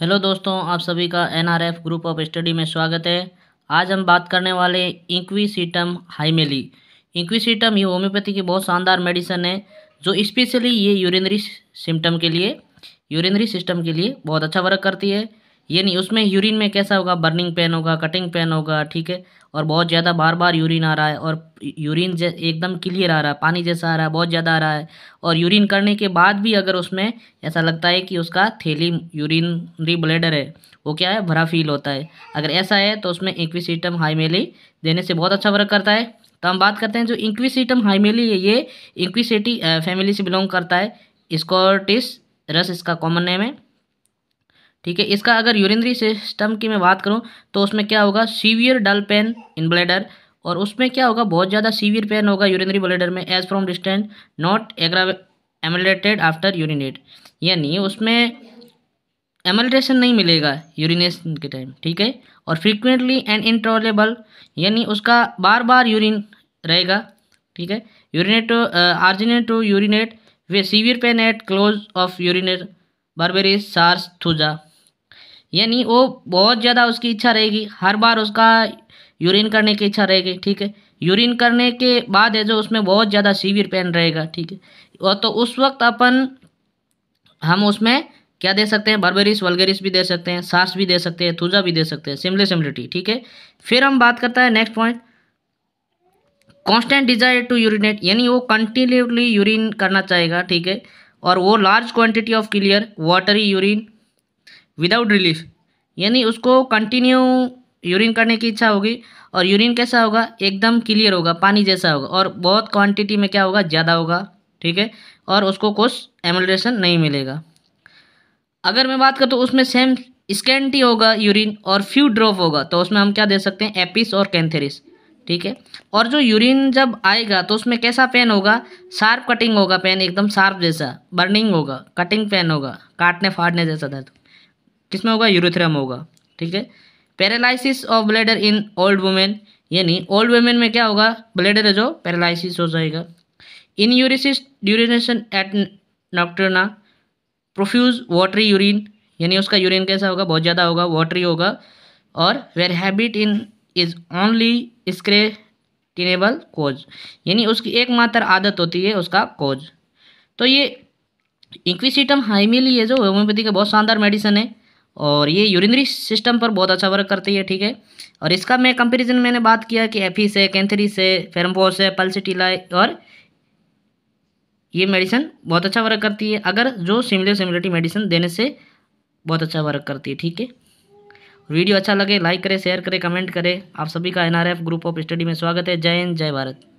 hello दोस्तों आप सभी का एनआरएफ ग्रुप ऑफ स्टडी में स्वागत है आज हम बात करने वाले इंक्विसीटम हाइमेली इंक्विसीटम ये होम्योपैथी की बहुत शानदार मेडिसन है जो स्पेशली ये यूरिनरी सिम्टम के लिए यूरिनरी सिस्टम के लिए बहुत अच्छा वर्क करती है ये नहीं उसमें यूरिन में कैसा होगा बर्निंग पेन होगा कटिंग पेन होगा ठीक है और बहुत ज़्यादा बार बार यूरिन आ रहा है और यूरिन एकदम क्लियर आ रहा है पानी जैसा आ रहा है बहुत ज़्यादा आ रहा है और यूरिन करने के बाद भी अगर उसमें ऐसा लगता है कि उसका थैली यूरिनरी ब्लेडर है वो क्या है भरा फील होता है अगर ऐसा है तो उसमें इंक्विसिटम हाईमेली देने से बहुत अच्छा वर्क करता है तो हम बात करते हैं जो इंक्विसिटम हाईमेली है ये इंक्विसेटी फैमिली से बिलोंग करता है स्कॉटिस रस इसका कॉमन नेम है ठीक है इसका अगर यूरिनरी सिस्टम की मैं बात करूँ तो उसमें क्या होगा severe dull pain in bladder और उसमें क्या होगा बहुत ज़्यादा सीवियर पेन होगा यूरिनरी ब्लेडर में as from distant not agg ameliorated after urinate यानी उसमें एमलेटेशन नहीं मिलेगा यूरिनेशन के टाइम ठीक है और फ्रीक्वेंटली एंड इंट्रोलेबल यानी उसका बार बार यूरिन रहेगा ठीक है urinate urging to urinate way severe pain at close of urinate berberis sars thuja यानी वो बहुत ज़्यादा उसकी इच्छा रहेगी हर बार उसका यूरिन करने की इच्छा रहेगी ठीक है यूरिन करने के बाद है जो उसमें बहुत ज़्यादा सीवियर पेन रहेगा ठीक है और तो उस वक्त अपन हम उसमें क्या दे सकते हैं बर्बेरिस वलगेरिस भी दे सकते हैं सार्स भी दे सकते हैं थूजा भी दे सकते हैं सिमले सिमलिटी ठीक है फिर हम बात करता है next point constant desire to urinate यानी वो कंटिन्यूली यूरिन करना चाहेगा ठीक है और वो large quantity of clear watery urine without relief यानी उसको कंटिन्यू यूरिन करने की इच्छा होगी और यूरिन कैसा होगा एकदम क्लियर होगा पानी जैसा होगा और बहुत क्वांटिटी में क्या होगा ज़्यादा होगा ठीक है और उसको कुछ एमोलरेशन नहीं मिलेगा अगर मैं बात करूँ तो उसमें सेम स्कैंटी होगा यूरिन और फ्यू ड्रॉप होगा तो उसमें हम क्या दे सकते हैं एपिस और कैंथेरिस ठीक है और जो यूरिन जब आएगा तो उसमें कैसा पेन होगा शार्प कटिंग होगा पेन एकदम शार्प जैसा बर्निंग होगा कटिंग पेन होगा काटने फाड़ने जैसा दर्द किसमें होगा में होगा ठीक है paralysis of bladder in old women यानी ओल्ड वुमेन में क्या होगा ब्लेडर है जो पैरालिसिस हो जाएगा in uresis diurnation at nocturna profuse watery urine यानी उसका यूरिन कैसा होगा बहुत ज़्यादा होगा वाटरी होगा और where habit in is only scratinable cause यानी उसकी एकमात्र आदत होती है उसका कोज तो ये इक्विसिटम हाईमिल ये जो होम्योपैथी का बहुत शानदार मेडिसन है और ये यूरिनरी सिस्टम पर बहुत अच्छा वर्क करती है ठीक है और इसका मैं कंपेरिजन मैंने बात किया कि एफी से कैंथरी से फेरम्पोर से पल्सिटीला और ये मेडिसिन बहुत अच्छा वर्क करती है अगर जो सिमिलर सिमिलरिटी मेडिसिन देने से बहुत अच्छा वर्क करती है ठीक है वीडियो अच्छा लगे लाइक करें शेयर करें कमेंट करें आप सभी का एनआरएफ ग्रुप ऑफ स्टडी में स्वागत है जय हिंद जय भारत